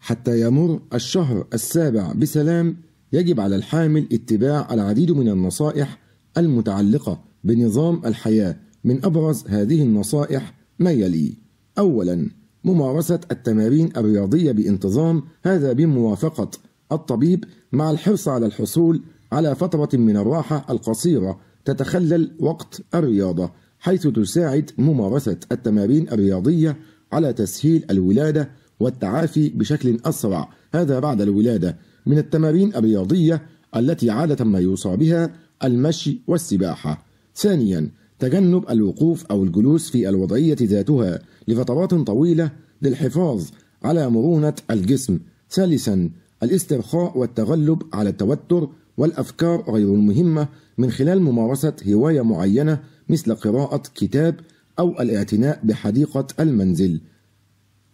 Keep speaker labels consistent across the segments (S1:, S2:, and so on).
S1: حتى يمر الشهر السابع بسلام يجب على الحامل اتباع العديد من النصائح المتعلقة بنظام الحياة من أبرز هذه النصائح ما يلي أولا ممارسة التمارين الرياضية بانتظام هذا بموافقة الطبيب مع الحرص على الحصول على فترة من الراحة القصيرة تتخلل وقت الرياضة حيث تساعد ممارسة التمارين الرياضية على تسهيل الولادة والتعافي بشكل أسرع هذا بعد الولادة من التمارين الرياضية التي عادة ما يوصى بها المشي والسباحة ثانيا تجنب الوقوف أو الجلوس في الوضعية ذاتها لفترات طويلة للحفاظ على مرونة الجسم ثالثا الاسترخاء والتغلب على التوتر والأفكار غير المهمة من خلال ممارسة هواية معينة مثل قراءة كتاب أو الاعتناء بحديقة المنزل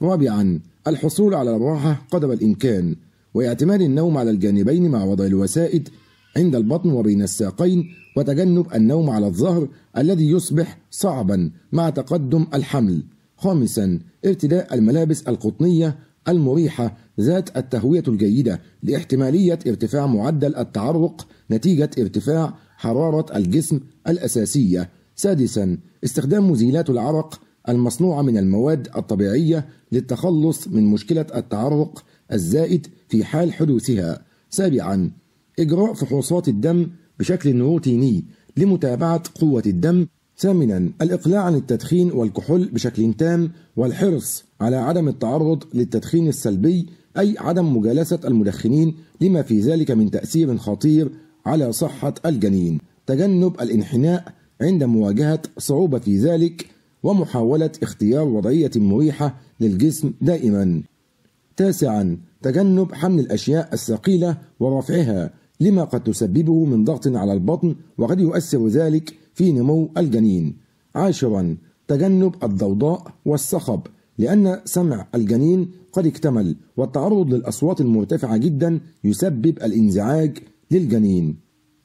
S1: رابعا الحصول على الراحة قدر الإمكان واعتماد النوم على الجانبين مع وضع الوسائد عند البطن وبين الساقين وتجنب النوم على الظهر الذي يصبح صعبا مع تقدم الحمل خامسا ارتداء الملابس القطنية المريحة ذات التهوية الجيدة لاحتمالية ارتفاع معدل التعرق نتيجة ارتفاع حرارة الجسم الأساسية سادسا استخدام مزيلات العرق المصنوعة من المواد الطبيعية للتخلص من مشكلة التعرق الزائد في حال حدوثها. سابعاً إجراء فحوصات الدم بشكل روتيني لمتابعة قوة الدم. ثامناً الإقلاع عن التدخين والكحول بشكل تام والحرص على عدم التعرض للتدخين السلبي أي عدم مجالسة المدخنين لما في ذلك من تأثير خطير على صحة الجنين. تجنب الانحناء عند مواجهة صعوبة في ذلك ومحاولة اختيار وضعية مريحة للجسم دائما تاسعا تجنب حمل الأشياء الثقيلة ورفعها لما قد تسببه من ضغط على البطن وقد يؤثر ذلك في نمو الجنين عاشرا تجنب الضوضاء والصخب لأن سمع الجنين قد اكتمل والتعرض للأصوات المرتفعة جدا يسبب الانزعاج للجنين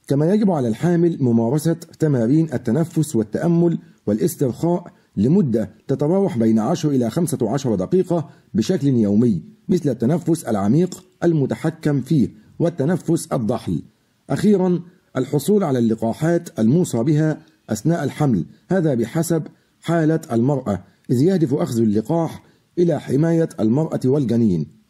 S1: كما يجب على الحامل ممارسة تمارين التنفس والتأمل والاسترخاء لمدة تتراوح بين 10 إلى 15 دقيقة بشكل يومي مثل التنفس العميق المتحكم فيه والتنفس الضحل. أخيرا الحصول على اللقاحات الموصى بها أثناء الحمل هذا بحسب حالة المرأة إذ يهدف أخذ اللقاح إلى حماية المرأة والجنين